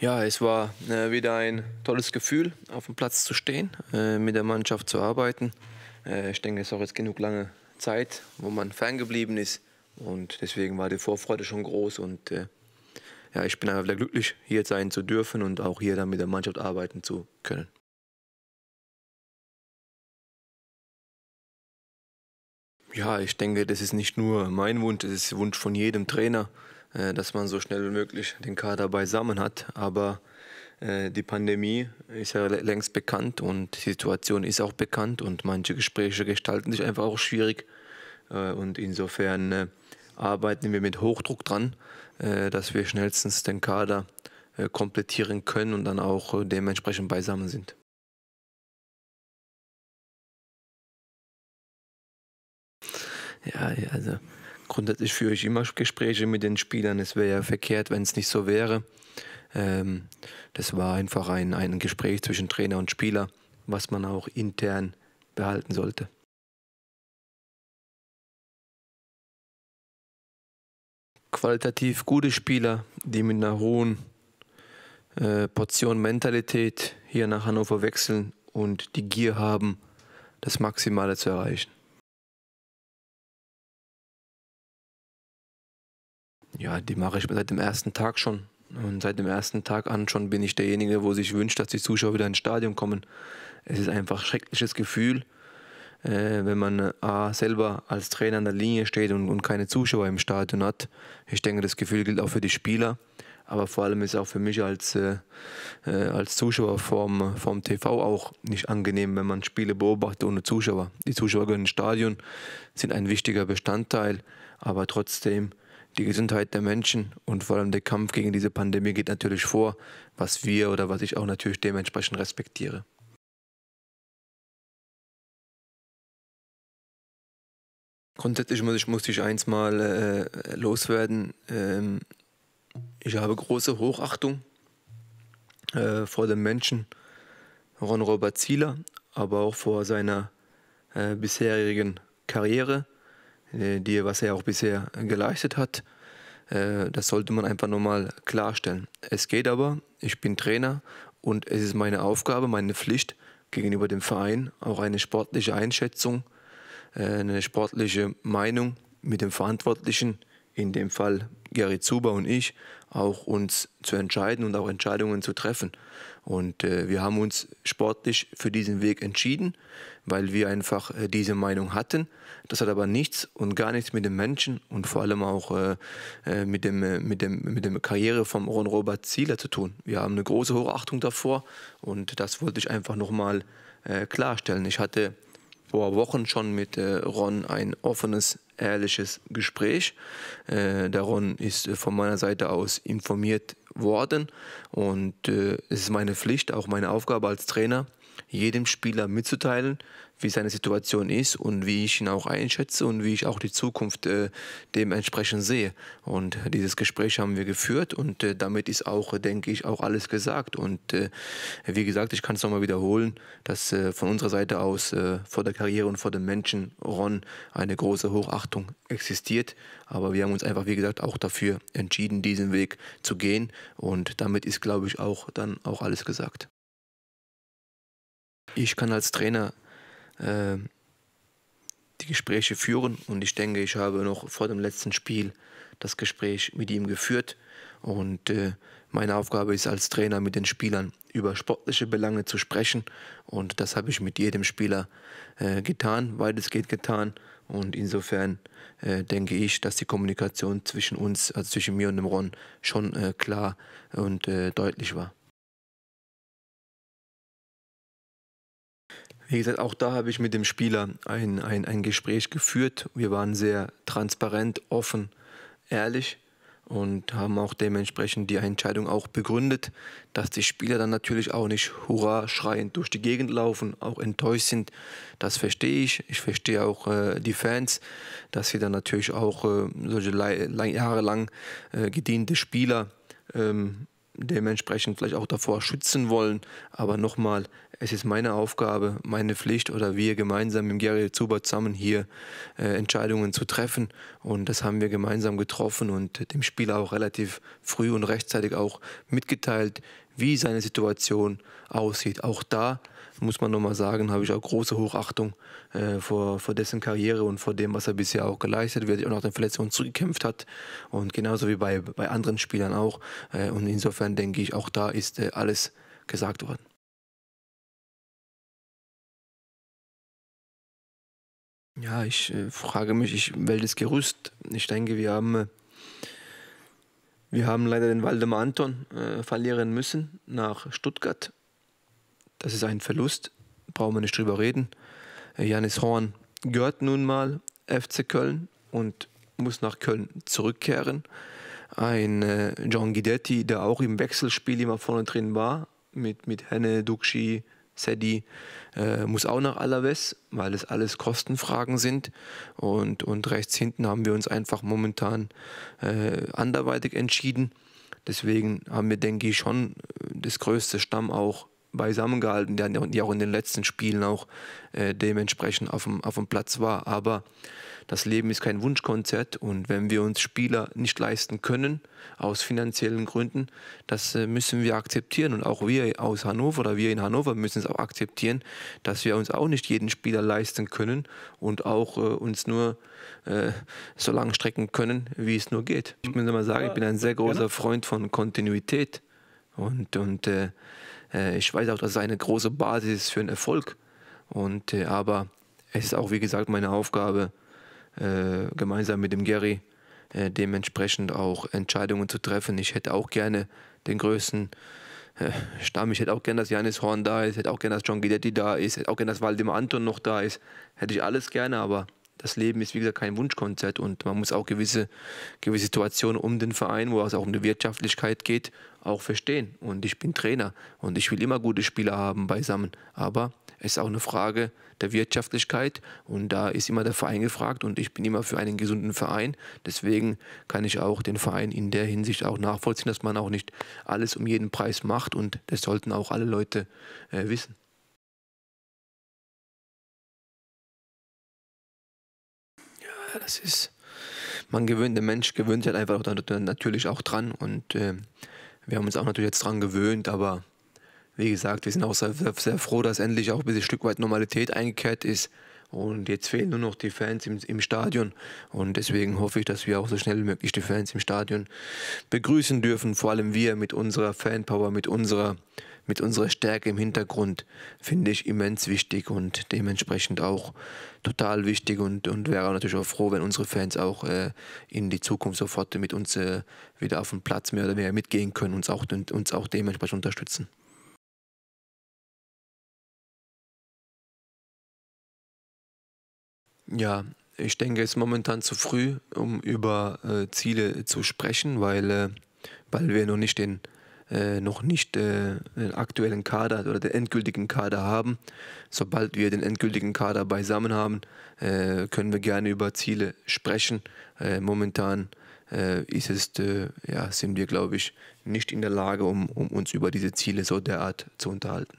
Ja, es war äh, wieder ein tolles Gefühl, auf dem Platz zu stehen, äh, mit der Mannschaft zu arbeiten. Äh, ich denke, es ist auch jetzt genug lange Zeit, wo man ferngeblieben ist. Und deswegen war die Vorfreude schon groß. Und äh, ja, ich bin einfach wieder glücklich, hier sein zu dürfen und auch hier dann mit der Mannschaft arbeiten zu können. Ja, ich denke, das ist nicht nur mein Wunsch, das ist der Wunsch von jedem Trainer. Äh, dass man so schnell wie möglich den Kader beisammen hat. Aber äh, die Pandemie ist ja längst bekannt und die Situation ist auch bekannt und manche Gespräche gestalten sich einfach auch schwierig. Äh, und insofern arbeiten wir mit Hochdruck dran, dass wir schnellstens den Kader komplettieren können und dann auch dementsprechend beisammen sind. Ja, also grundsätzlich führe ich immer Gespräche mit den Spielern. Es wäre ja verkehrt, wenn es nicht so wäre. Ähm, das war einfach ein, ein Gespräch zwischen Trainer und Spieler, was man auch intern behalten sollte. Qualitativ gute Spieler, die mit einer hohen äh, Portion Mentalität hier nach Hannover wechseln und die Gier haben, das Maximale zu erreichen. Ja, die mache ich seit dem ersten Tag schon. Und seit dem ersten Tag an schon bin ich derjenige, wo sich wünscht, dass die Zuschauer wieder ins Stadion kommen. Es ist einfach ein schreckliches Gefühl, äh, wenn man A, selber als Trainer an der Linie steht und, und, keine Zuschauer im Stadion hat. Ich denke, das Gefühl gilt auch für die Spieler, aber vor allem ist es auch für mich als, äh, äh als Zuschauer vom, vom TV auch nicht angenehm, wenn man Spiele beobachtet ohne Zuschauer. Die Zuschauer gehören ins Stadion, sind ein wichtiger Bestandteil, aber trotzdem die Gesundheit der Menschen und vor allem der Kampf gegen diese Pandemie geht natürlich vor, was wir oder was ich auch natürlich dementsprechend respektiere. Grundsätzlich muss ich, muss ich eins mal äh, loswerden. Ähm, ich habe große Hochachtung äh, vor dem Menschen Ron-Robert Zieler, aber auch vor seiner äh, bisherigen Karriere. Äh, die, was er auch bisher äh, geleistet hat. Äh, das sollte man einfach nochmal klarstellen. Es geht aber, ich bin Trainer und es ist meine Aufgabe, meine Pflicht gegenüber dem Verein, auch eine sportliche Einschätzung, eine sportliche Meinung mit dem Verantwortlichen, in dem Fall Gary Zuber und ich auch uns zu entscheiden und auch Entscheidungen zu treffen. Und äh, wir haben uns sportlich für diesen Weg entschieden, weil wir einfach äh, diese Meinung hatten. Das hat aber nichts und gar nichts mit dem Menschen und vor allem auch äh, äh mit, dem, äh, mit, dem, mit der Karriere von Ron Robert Zieler zu tun. Wir haben eine große Hochachtung davor und das wollte ich einfach nochmal äh, klarstellen. Ich hatte vor Wochen schon mit äh, Ron ein offenes, ehrliches Gespräch. Äh, der Ron ist äh, von meiner Seite aus informiert worden und es ist meine Pflicht, auch meine Aufgabe als Trainer, jedem Spieler mitzuteilen, wie seine Situation ist und wie ich ihn auch einschätze und wie ich auch die Zukunft äh, dementsprechend sehe. Und äh, dieses Gespräch haben wir geführt und äh, damit ist auch, äh, denke ich, auch alles gesagt. Und äh, wie gesagt, ich kann es nochmal wiederholen, dass äh, von unserer Seite aus vor der Karriere und vor dem Menschen Ron eine große Hochachtung existiert. Aber wir haben uns einfach, wie gesagt, auch dafür entschieden, diesen Weg zu gehen. Und damit ist, glaube ich, auch dann auch alles gesagt ich kann als Trainer äh, die Gespräche führen und ich denke, ich habe noch vor dem letzten Spiel das Gespräch mit ihm geführt und äh, meine Aufgabe ist als Trainer mit den Spielern über sportliche Belange zu sprechen und das habe ich mit jedem Spieler äh, getan, geht getan und insofern äh, denke ich, dass die Kommunikation zwischen uns, also zwischen mir und dem Ron, schon äh, klar und äh, deutlich war. Wie gesagt, auch da habe ich mit dem Spieler ein, ein, ein Gespräch geführt. Wir waren sehr transparent, offen, ehrlich und haben auch dementsprechend die Entscheidung auch begründet, dass die Spieler dann natürlich auch nicht hurra schreiend durch die Gegend laufen, auch enttäuscht sind. Das verstehe ich. Ich verstehe auch äh, die Fans, dass sie dann natürlich auch äh, solche jahrelang äh, gediente Spieler ähm, dementsprechend vielleicht auch davor schützen wollen. Aber nochmal, es ist meine Aufgabe, meine Pflicht oder wir gemeinsam mit Gary Zuber zusammen hier äh, Entscheidungen zu treffen. Und das haben wir gemeinsam getroffen und dem Spieler auch relativ früh und rechtzeitig auch mitgeteilt, wie seine Situation aussieht. Auch da muss man nochmal sagen, habe ich auch große Hochachtung äh, vor, vor dessen Karriere und vor dem, was er bisher auch geleistet wird und auch den Verletzungen zurückgekämpft hat. Und genauso wie bei, bei anderen Spielern auch. Äh, und insofern denke ich, auch da ist äh, alles gesagt worden. Ja, ich äh, frage mich, ich, welches Gerüst? Ich denke, wir haben, äh, wir haben leider den Waldemar Anton äh, verlieren müssen nach Stuttgart. Das ist ein Verlust, brauchen wir nicht drüber reden. Äh, Janis Horn gehört nun mal FC Köln und muss nach Köln zurückkehren. Ein äh, John Guidetti, der auch im Wechselspiel immer vorne drin war, mit, mit Henne, Duxi, Sadie äh, muss auch nach Alaves, weil es alles Kostenfragen sind. Und, und rechts hinten haben wir uns einfach momentan äh, anderweitig entschieden. Deswegen haben wir, denke ich, schon äh, das größte Stamm auch beisammen gehalten, der, die auch in den letzten Spielen auch äh, dementsprechend auf dem, auf dem Platz war. Aber das Leben ist kein Wunschkonzert und wenn wir uns Spieler nicht leisten können, aus finanziellen Gründen, das äh, müssen wir akzeptieren. Und auch wir aus Hannover oder wir in Hannover müssen es auch akzeptieren, dass wir uns auch nicht jeden Spieler leisten können und auch äh, uns nur äh, so lang strecken können, wie es nur geht. Ich muss mal sagen, ich bin ein sehr großer Freund von Kontinuität und, und äh, äh, ich weiß auch, dass es eine große Basis ist für einen Erfolg. Und, äh, aber es ist auch, wie gesagt, meine Aufgabe, äh, gemeinsam mit dem Gary dementsprechend auch Entscheidungen zu treffen. Ich hätte auch gerne den größten Stamm. Ich hätte auch gerne, dass Janis Horn da ist, Ich hätte auch gerne, dass John Guidetti da ist, Ich hätte auch gerne, dass Waldemar Anton noch da ist. Hätte ich alles gerne, aber das Leben ist, wie gesagt, kein Wunschkonzert und man muss auch gewisse, gewisse Situationen um den Verein, wo es auch um die Wirtschaftlichkeit geht, auch verstehen. Und ich bin Trainer und ich will immer gute Spieler haben beisammen. Aber es ist auch eine Frage der Wirtschaftlichkeit und da ist immer der Verein gefragt und ich bin immer für einen gesunden Verein. Deswegen kann ich auch den Verein in der Hinsicht auch nachvollziehen, dass man auch nicht alles um jeden Preis macht und das sollten auch alle Leute äh, wissen. das ist, man gewöhnt, der Mensch gewöhnt sich halt einfach natürlich auch dran und äh, wir haben uns auch natürlich jetzt dran gewöhnt, aber wie gesagt, wir sind auch sehr, sehr, sehr froh, dass endlich auch ein bisschen Stück weit Normalität eingekehrt ist. Und jetzt fehlen nur noch die Fans im, im Stadion. Und deswegen hoffe ich, dass wir auch so schnell wie möglich die Fans im Stadion begrüßen dürfen. Vor allem wir mit unserer Fanpower, mit unserer, mit unserer Stärke im Hintergrund, finde ich immens wichtig und dementsprechend auch total wichtig. Und, und wäre natürlich auch froh, wenn unsere Fans auch äh, in die Zukunft sofort mit uns äh, wieder auf den Platz mehr oder weniger mitgehen können und uns auch, uns auch dementsprechend unterstützen. Ja, ich denke, es ist momentan zu früh, um über äh, Ziele zu sprechen, weil, äh, weil wir noch nicht den äh, noch nicht äh, den aktuellen Kader oder den endgültigen Kader haben. Sobald wir den endgültigen Kader beisammen haben, äh, können wir gerne über Ziele sprechen. Äh, momentan ist es, ja, sind wir, glaube ich, nicht in der Lage, um, um uns über diese Ziele so derart zu unterhalten.